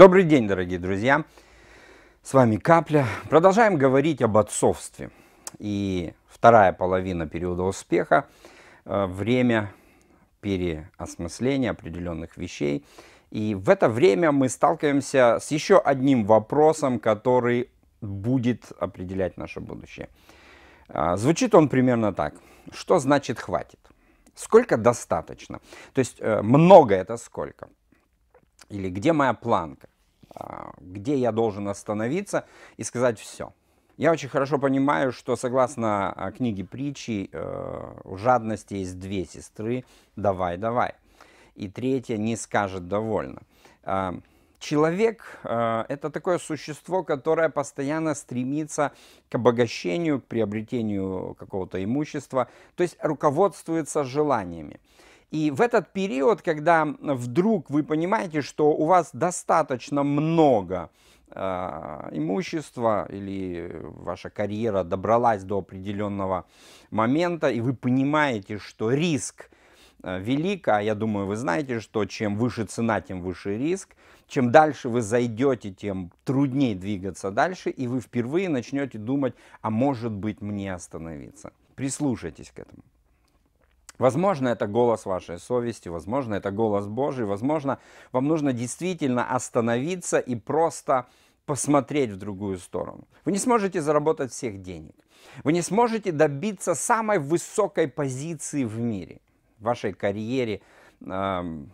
Добрый день, дорогие друзья! С вами Капля. Продолжаем говорить об отцовстве. И вторая половина периода успеха э, – время переосмысления определенных вещей. И в это время мы сталкиваемся с еще одним вопросом, который будет определять наше будущее. А, звучит он примерно так. Что значит «хватит»? Сколько достаточно? То есть э, много это сколько? Или где моя планка? А, где я должен остановиться и сказать все? Я очень хорошо понимаю, что согласно а, книге притчи, э, у жадности есть две сестры «давай, давай». И третья не скажет «довольно». А, человек э, это такое существо, которое постоянно стремится к обогащению, к приобретению какого-то имущества, то есть руководствуется желаниями. И в этот период, когда вдруг вы понимаете, что у вас достаточно много а, имущества или ваша карьера добралась до определенного момента, и вы понимаете, что риск а, велик, а я думаю, вы знаете, что чем выше цена, тем выше риск, чем дальше вы зайдете, тем труднее двигаться дальше, и вы впервые начнете думать, а может быть мне остановиться. Прислушайтесь к этому. Возможно, это голос вашей совести, возможно, это голос Божий, возможно, вам нужно действительно остановиться и просто посмотреть в другую сторону. Вы не сможете заработать всех денег. Вы не сможете добиться самой высокой позиции в мире, в вашей карьере, эм,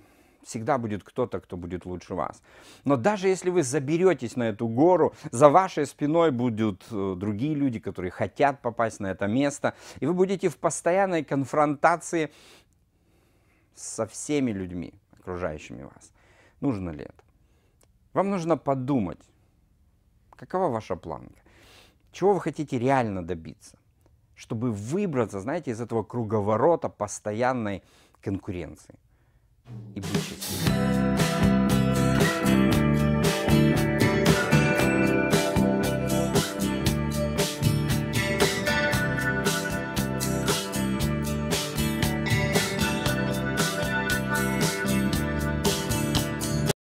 Всегда будет кто-то, кто будет лучше вас. Но даже если вы заберетесь на эту гору, за вашей спиной будут э, другие люди, которые хотят попасть на это место, и вы будете в постоянной конфронтации со всеми людьми, окружающими вас. Нужно ли это? Вам нужно подумать, какова ваша планка, чего вы хотите реально добиться, чтобы выбраться, знаете, из этого круговорота постоянной конкуренции и будь счастливым.